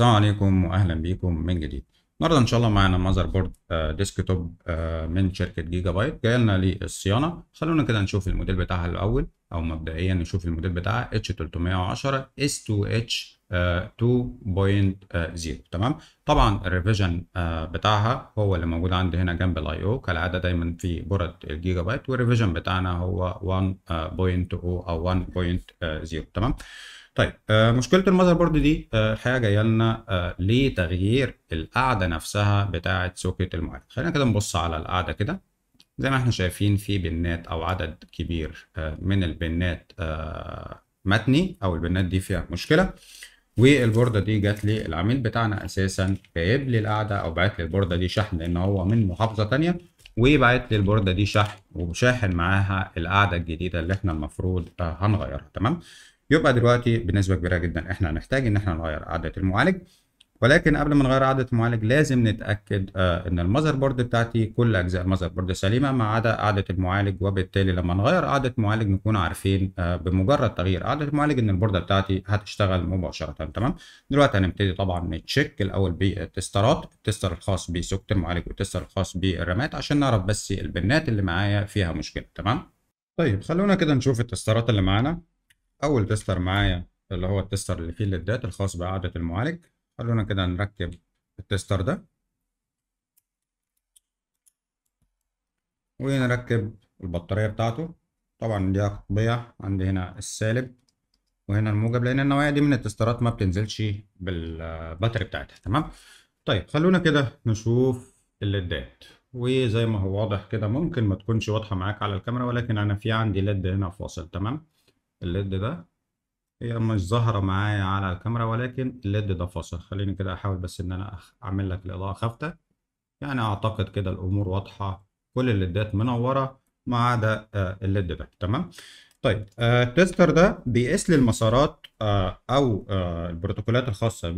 السلام عليكم واهلا بيكم من جديد النهارده ان شاء الله معانا ماذر بورد آه، ديسكتوب آه، من شركه جيجا بايت جاي لنا للصيانه خلونا كده نشوف الموديل بتاعها الاول او مبدئيا نشوف الموديل بتاعها اتش 310 اس 2 اتش 2.0 تمام طبعا الريفيجن آه، بتاعها هو اللي موجود عندي هنا جنب الاي او كالعاده دايما في بورد الجيجا بايت والريفيجن بتاعنا هو 1.0 او 1.0 تمام طيب آه، مشكله المذر بورد دي الحقيقه جايه لنا آه، لتغيير القاعده نفسها بتاعه سوكت المعالج خلينا كده نبص على القاعده كده زي ما احنا شايفين في بنات او عدد كبير آه، من البنات متني او البنات دي فيها مشكله والبورده دي جات لي العميل بتاعنا اساسا جايب لي القاعده او بعت لي البورده دي شحن لان هو من محافظه تانية وبعت لي البورده دي شحن وشاحن معاها القاعده الجديده اللي احنا المفروض هنغيرها تمام يبقى دلوقتي بنسبه كبيره جدا احنا هنحتاج ان احنا نغير عدد المعالج ولكن قبل ما نغير عدد المعالج لازم نتاكد آه ان المذر بورد بتاعتي كل اجزاء المذر بورد سليمه ما عدا قاعده المعالج وبالتالي لما نغير قاعده المعالج نكون عارفين آه بمجرد تغيير قاعده المعالج ان البورده بتاعتي هتشتغل مباشره تمام دلوقتي هنبتدي طبعا نتشيك الاول بالتسترات التستر الخاص بسكت المعالج والتستر الخاص بالرامات عشان نعرف بس البنات اللي معايا فيها مشكله تمام طيب خلونا كده نشوف التسترات اللي معانا اول تستر معايا اللي هو التستر اللي فيه الليدات الخاص باعاده المعالج خلونا كده نركب التستر ده ونركب البطاريه بتاعته طبعا دي قطبيه عندي هنا السالب وهنا الموجب لان النوعيه دي من التسترات ما بتنزلش بالباتري بتاعتها تمام طيب خلونا كده نشوف الليدات وزي ما هو واضح كده ممكن ما تكونش واضحه معاك على الكاميرا ولكن انا في عندي ليد هنا فاصل تمام الليد ده هي مش ظاهرة معايا على الكاميرا ولكن الليد ده فاصل خليني كده أحاول بس إن أنا أعمل لك الإضاءة خافتة يعني أعتقد كده الأمور واضحة كل الليدات منورة ما عدا آه، الليد ده تمام طيب آه، التستر ده بيقيس لي المسارات آه، او البروتوكولات الخاصه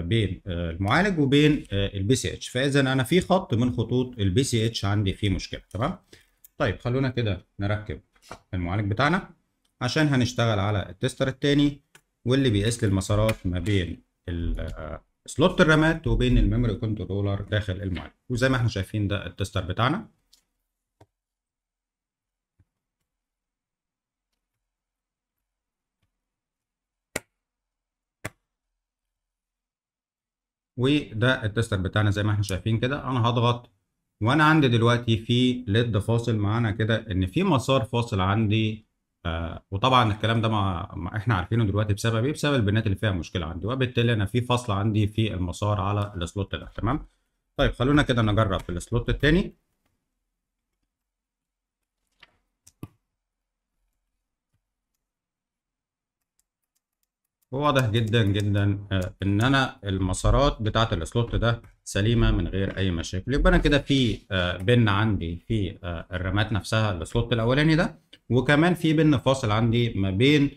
بين المعالج وبين البي سي اتش فاذا انا في خط من خطوط البي سي اتش عندي فيه مشكله تمام طيب خلونا كده نركب المعالج بتاعنا عشان هنشتغل على التستر التاني واللي بيقيس لي المسارات ما بين سلوت آه، الرامات وبين الميموري كنترولر داخل المعالج وزي ما احنا شايفين ده التستر بتاعنا وده التستر بتاعنا زي ما احنا شايفين كده انا هضغط وانا عندي دلوقتي في ليد فاصل معانا كده ان في مسار فاصل عندي آه، وطبعا الكلام ده ما, احنا عارفينه دلوقتي بسبب ايه؟ بسبب البيانات اللي فيها مشكله عندي وبالتالي انا في فصل عندي في المسار على السلوت ده تمام؟ طيب خلونا كده نجرب في السلوت الثاني وواضح جدا جدا آه، ان انا المسارات بتاعه السلوت ده سليمه من غير اي مشاكل يبقى انا كده في آه، بن عندي في آه، الرامات نفسها السلوت الاولاني ده وكمان في بن فاصل عندي ما بين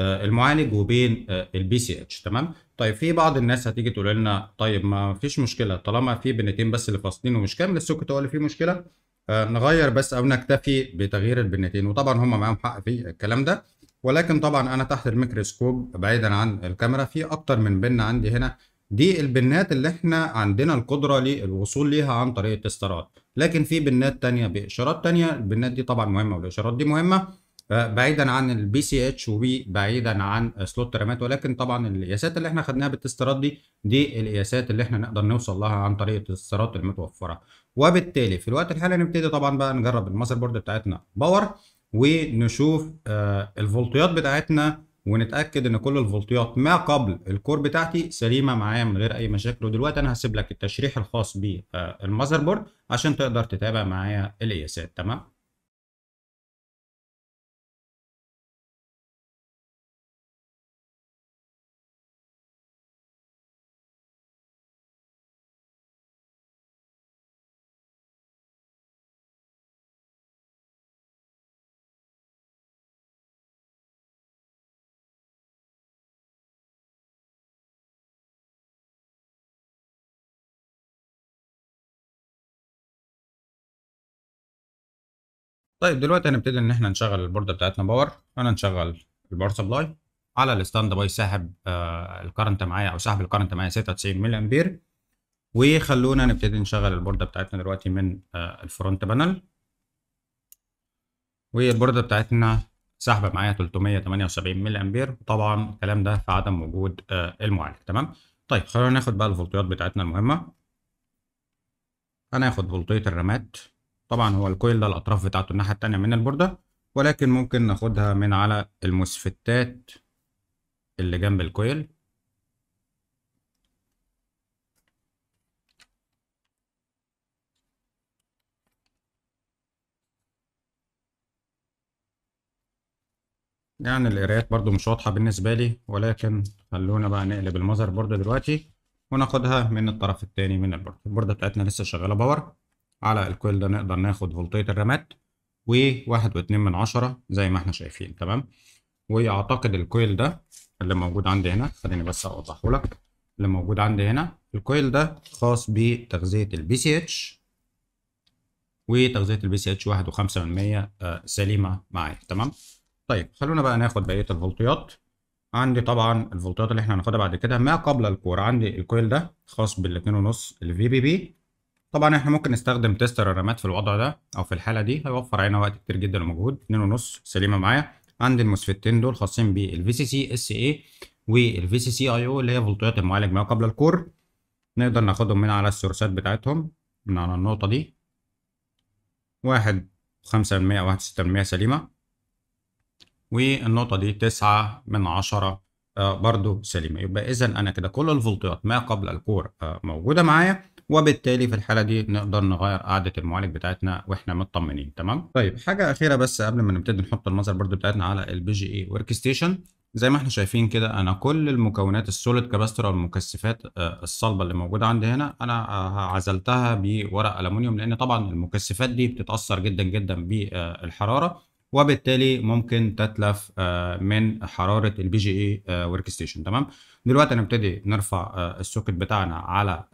المعالج وبين البي سي اتش تمام طيب في بعض الناس هتيجي تقول لنا طيب ما فيش مشكله طالما في بنتين بس اللي فاصلين ومش كامل السوكت هو اللي فيه مشكله نغير بس او نكتفي بتغيير البنتين وطبعا هم معاهم حق في الكلام ده ولكن طبعا انا تحت الميكروسكوب بعيدا عن الكاميرا في اكتر من بن عندي هنا دي البنات اللي احنا عندنا القدرة للوصول ليها عن طريق التسترات لكن في بنات تانية بإشارات تانية البنات دي طبعا مهمة والإشارات دي مهمة آه، بعيدا عن البي سي اتش وبي بعيدا عن سلوت رامات ولكن طبعا القياسات اللي احنا خدناها بالتسترات دي دي القياسات اللي احنا نقدر نوصل لها عن طريق التسترات المتوفرة وبالتالي في الوقت الحالي هنبتدي طبعا بقى نجرب المذر بورد بتاعتنا باور ونشوف آه، الفولتيات بتاعتنا ونتاكد ان كل الفولتيات ما قبل الكور بتاعتي سليمه معايا من غير اي مشاكل ودلوقتي انا هسيب لك التشريح الخاص بالمذر آه، بورد عشان تقدر تتابع معايا القياسات تمام طيب دلوقتي هنبتدي ان احنا نشغل البورده بتاعتنا باور انا نشغل الباور سبلاي على الستاند باي ساحب آه الكرنت معايا او ساحب الكرنت معايا 96 ملي امبير وخلونا نبتدي نشغل البورده بتاعتنا دلوقتي من آه الفرونت بانل والبورده بتاعتنا ساحبه معايا 378 ملي امبير طبعا الكلام ده في عدم وجود آه المعالج تمام طيب خلونا ناخد بقى الفولتيات بتاعتنا المهمه هناخد فولتيه الرامات طبعا هو الكويل ده الأطراف بتاعته الناحية التانية من البوردة ولكن ممكن ناخدها من على المسفتات اللي جنب الكويل يعني القرايات برضو مش واضحة بالنسبة لي ولكن خلونا بقى نقلب المذر بورده دلوقتي وناخدها من الطرف التاني من البورده البوردة بتاعتنا لسه شغالة باور على الكويل ده نقدر ناخد فولتية الرامات وواحد واتنين من عشرة زي ما احنا شايفين تمام واعتقد الكويل ده اللي موجود عندي هنا خليني بس اوضحه لك اللي موجود عندي هنا الكويل ده خاص بتغذية البي سي اتش وتغذية البي سي اتش واحد وخمسة من مية آه، سليمة معايا تمام طيب خلونا بقى ناخد بقية الفولتيات عندي طبعا الفولتيات اللي احنا هناخدها بعد كده ما قبل الكورة عندي الكويل ده خاص بالاتنين ونص الفي بي بي طبعا احنا ممكن نستخدم تيستر الرامات في الوضع ده او في الحاله دي هيوفر علينا وقت كتير جدا ومجهود 2.5 سليمه معايا عندي الموسفتين دول خاصين بالفي سي سي اس اي والفي سي سي اي او اللي هي فولتيات المعالج ما قبل الكور نقدر ناخدهم من على السورسات بتاعتهم من على النقطه دي 1.5% و 1.6% سليمة والنقطة دي 9 من عشرة آه، برضه سليمة يبقى إذا أنا كده كل الفولتيات ما قبل الكور آه، موجودة معايا وبالتالي في الحاله دي نقدر نغير قاعده المعالج بتاعتنا واحنا مطمنين تمام طيب حاجه اخيره بس قبل ما نبتدي نحط المظهر برضو بتاعتنا على البي جي اي ورك ستيشن زي ما احنا شايفين كده انا كل المكونات السوليد كاباستر او المكثفات آه، الصلبه اللي موجوده عندي هنا انا آه، عزلتها بورق الومنيوم لان طبعا المكثفات دي بتتاثر جدا جدا بالحراره وبالتالي ممكن تتلف آه، من حراره البي جي اي ورك ستيشن تمام دلوقتي هنبتدي نرفع آه، السوكت بتاعنا على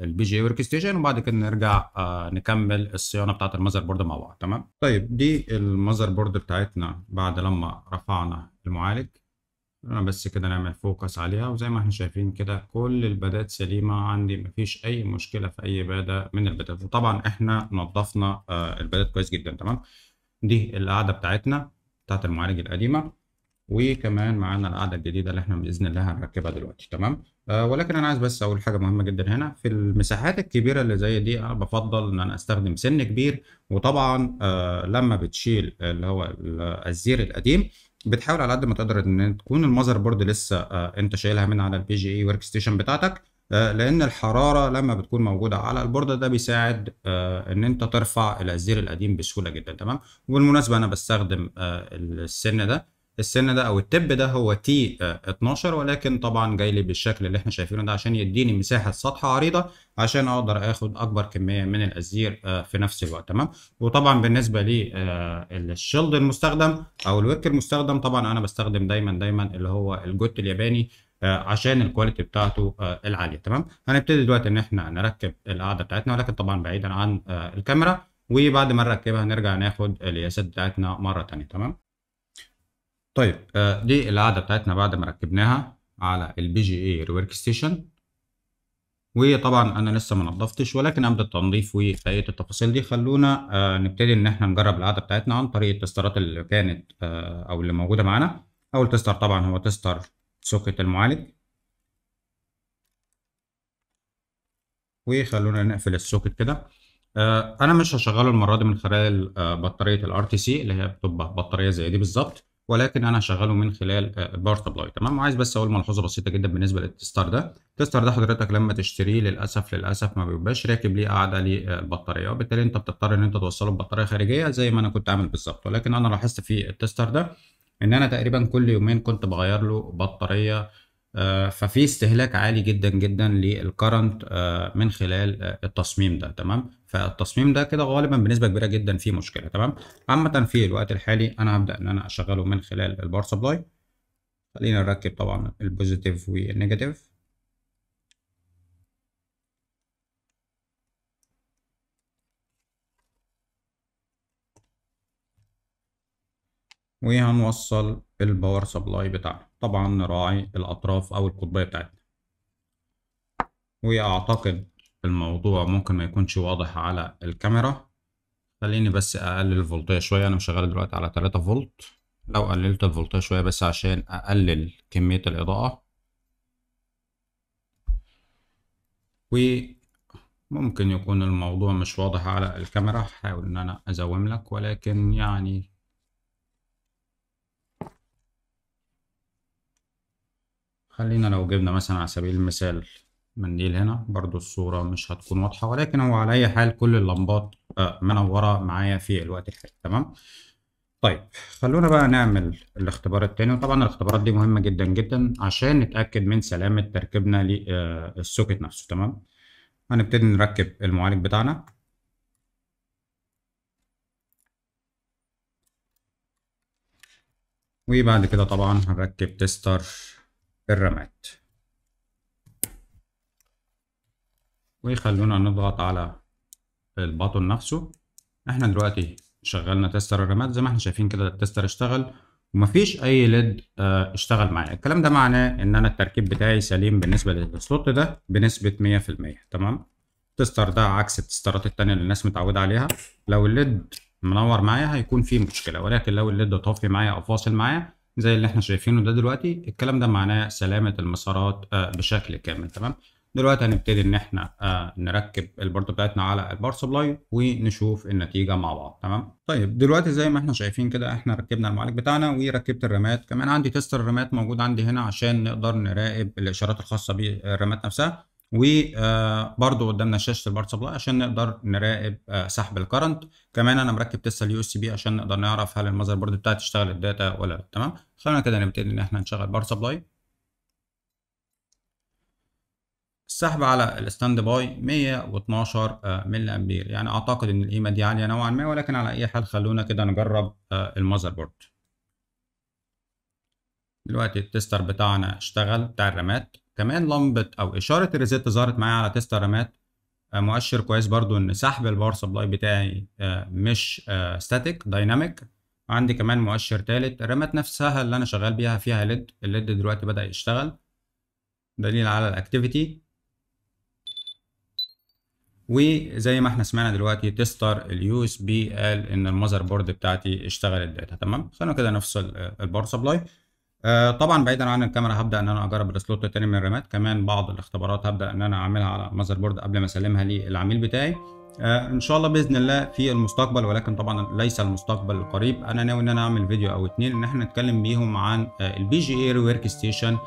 البي جي اي ورك ستيشن وبعد كده نرجع آه، نكمل الصيانه بتاعه المذر بورد مع بعض تمام طيب دي المذر بورد بتاعتنا بعد لما رفعنا المعالج انا بس كده نعمل فوكس عليها وزي ما احنا شايفين كده كل البادات سليمة عندي مفيش اي مشكلة في اي بادة من البادات وطبعا احنا نظفنا البادات كويس جدا تمام دي القاعدة بتاعتنا بتاعت المعالج القديمة وكمان معانا القاعدة الجديدة اللي احنا بإذن الله هنركبها دلوقتي تمام أه ولكن أنا عايز بس أقول حاجة مهمة جدا هنا في المساحات الكبيرة اللي زي دي أنا آه، بفضل إن أنا أستخدم سن كبير وطبعا أه لما بتشيل اللي هو الزير القديم بتحاول على قد ما تقدر ان تكون المذر بورد لسه آه انت شايلها من على البي جي اي ورك ستيشن بتاعتك آه، لان الحراره لما بتكون موجوده على البورده ده بيساعد آه، ان انت ترفع الازير القديم بسهوله جدا تمام وبالمناسبه انا بستخدم آه، السن ده السن ده او التب ده هو تي 12 ولكن طبعا جاي لي بالشكل اللي احنا شايفينه ده عشان يديني مساحه سطح عريضه عشان اقدر اخد اكبر كميه من الازير في نفس الوقت تمام وطبعا بالنسبه للشيلد المستخدم او الويك المستخدم طبعا انا بستخدم دايما دايما اللي هو الجوت الياباني آه، عشان الكواليتي بتاعته آه، العاليه تمام هنبتدي دلوقتي ان احنا نركب القاعده بتاعتنا ولكن طبعا بعيدا عن آه، الكاميرا وبعد ما نركبها نرجع ناخد القياسات بتاعتنا مره ثانيه تمام طيب دي القاعده بتاعتنا بعد ما ركبناها على البي جي اي ريورك ستيشن وطبعا انا لسه ما نضفتش ولكن قبل التنظيف وبقيه التفاصيل دي خلونا آه نبتدي ان احنا نجرب القاعده بتاعتنا عن طريق التسترات اللي كانت آه او اللي موجوده معانا اول تستر طبعا هو تستر سوكت المعالج وخلونا نقفل السوكت كده آه انا مش هشغله المره دي من خلال آه بطاريه الار تي سي اللي هي بتبقى بطاريه زي دي بالظبط ولكن انا هشغله من خلال آه باور سبلاي تمام وعايز بس اقول ملحوظه بسيطه جدا بالنسبه للتستر ده التستر ده حضرتك لما تشتريه للاسف للاسف ما بيبقاش راكب ليه قاعده للبطاريه آه، وبالتالي انت بتضطر ان انت توصله ببطاريه خارجيه زي ما انا كنت عامل بالظبط ولكن انا لاحظت في التستر ده ان انا تقريبا كل يومين كنت بغير له بطارية آه، ففي استهلاك عالي جدا جدا للكرنت آه، من خلال آه، التصميم ده تمام فالتصميم ده كده غالبا بنسبه كبيره جدا فيه مشكله تمام عامه في الوقت الحالي انا هبدا ان انا اشغله من خلال الباور سبلاي خلينا نركب طبعا البوزيتيف والنيجاتيف وهنوصل الباور سبلاي بتاعنا طبعا نراعي الأطراف أو القطبية بتاعتنا وأعتقد الموضوع ممكن ما يكونش واضح على الكاميرا خليني بس أقلل الفولتاج شوية أنا شغال دلوقتي على 3 فولت لو قللت الفولتاج شوية بس عشان أقلل كمية الإضاءة وممكن يكون الموضوع مش واضح على الكاميرا هحاول إن أنا أزوم لك ولكن يعني خلينا لو جبنا مثلا على سبيل المثال منديل هنا برضو الصورة مش هتكون واضحة ولكن هو على أي حال كل اللمبات آه، منورة معايا في الوقت الحالي تمام طيب خلونا بقى نعمل الاختبار التاني وطبعا الاختبارات دي مهمة جدا جدا عشان نتأكد من سلامة تركيبنا للسوكت آه، نفسه تمام هنبتدي نركب المعالج بتاعنا وبعد كده طبعا هنركب تيستر الرمات ويخلونا نضغط على الباطن نفسه احنا دلوقتي شغلنا تستر الرماد زي ما احنا شايفين كده التستر اشتغل ومفيش اي ليد آه، اشتغل معايا الكلام ده معناه ان انا التركيب بتاعي سليم بالنسبه للسلوت ده بنسبه 100% تمام التستر ده عكس التسترات التانية اللي الناس متعوده عليها لو الليد منور معايا هيكون في مشكله ولكن لو الليد طافي معايا او فاصل معايا زي اللي احنا شايفينه ده دلوقتي الكلام ده معناه سلامة المسارات آه، بشكل كامل تمام دلوقتي هنبتدي ان احنا آه، نركب البورد بتاعتنا على البار سبلاي ونشوف النتيجة مع بعض تمام طيب دلوقتي زي ما احنا شايفين كده احنا ركبنا المعالج بتاعنا وركبت الرامات كمان عندي تيستر الرامات موجود عندي هنا عشان نقدر نراقب الاشارات الخاصة بالرامات نفسها وبرده آه، قدامنا شاشه البارت سبلاي عشان نقدر نراقب آه، سحب الكرنت كمان انا مركب تسلا اليو اس بي عشان نقدر نعرف هل المذر بورد بتاعتي تشتغل الداتا ولا لا تمام خلينا كده نبتدي ان احنا نشغل بارت سبلاي السحب على الستاند باي 112 ملي امبير يعني اعتقد ان القيمه دي عاليه نوعا ما ولكن على اي حال خلونا كده نجرب آه، المذر بورد دلوقتي التستر بتاعنا اشتغل بتاع الرامات كمان لمبه او اشاره الريزيت ظهرت معايا على تيست رامات آه، مؤشر كويس برضو ان سحب الباور سبلاي بتاعي آه، مش ستاتيك آه، دايناميك عندي كمان مؤشر تالت الرامات نفسها اللي انا شغال بيها فيها ليد الليد دلوقتي بدا يشتغل دليل على الاكتيفيتي وزي ما احنا سمعنا دلوقتي تستر اليو اس بي قال ان المذر بورد بتاعتي اشتغلت داتا تمام خلينا كده نفصل الباور سبلاي آه، طبعا بعيدا عن الكاميرا هبدا ان انا اجرب السلوت التاني من الرامات كمان بعض الاختبارات هبدا ان انا اعملها على مذر بورد قبل ما اسلمها للعميل بتاعي آه، ان شاء الله باذن الله في المستقبل ولكن طبعا ليس المستقبل القريب انا ناوي ان انا اعمل فيديو او اتنين ان احنا نتكلم بيهم عن البي جي اي ورك ستيشن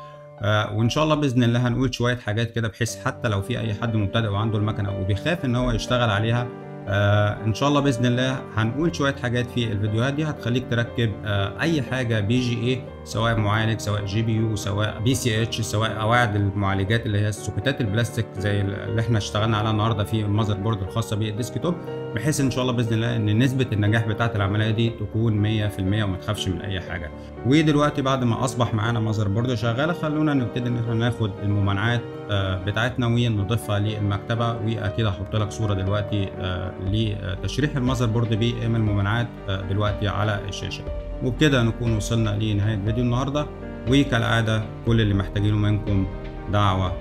وان شاء الله باذن الله هنقول شويه حاجات كده بحيث حتى لو في اي حد مبتدئ وعنده المكنه وبيخاف ان هو يشتغل عليها آه، ان شاء الله باذن الله هنقول شويه حاجات في الفيديوهات دي هتخليك تركب اي حاجه بي جي اي سواء معالج سواء جي بي يو سواء بي سي اتش سواء قواعد المعالجات اللي هي السوكتات البلاستيك زي اللي احنا اشتغلنا عليها النهارده في المذر بورد الخاصه بالديسك توب بحيث ان شاء الله باذن الله ان نسبه النجاح بتاعه العمليه دي تكون 100% وما تخافش من اي حاجه ودلوقتي بعد ما اصبح معانا مذر بورد شغاله خلونا نبتدي ان احنا ناخد الممانعات آه، بتاعتنا ونضيفها للمكتبه واكيد هحط لك صوره دلوقتي آه، لتشريح المذر بورد بام إيه الممانعات آه، دلوقتي على الشاشه وبكده نكون وصلنا لنهاية فيديو النهاردة وكالعادة كل اللي محتاجينه منكم دعوة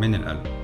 من القلب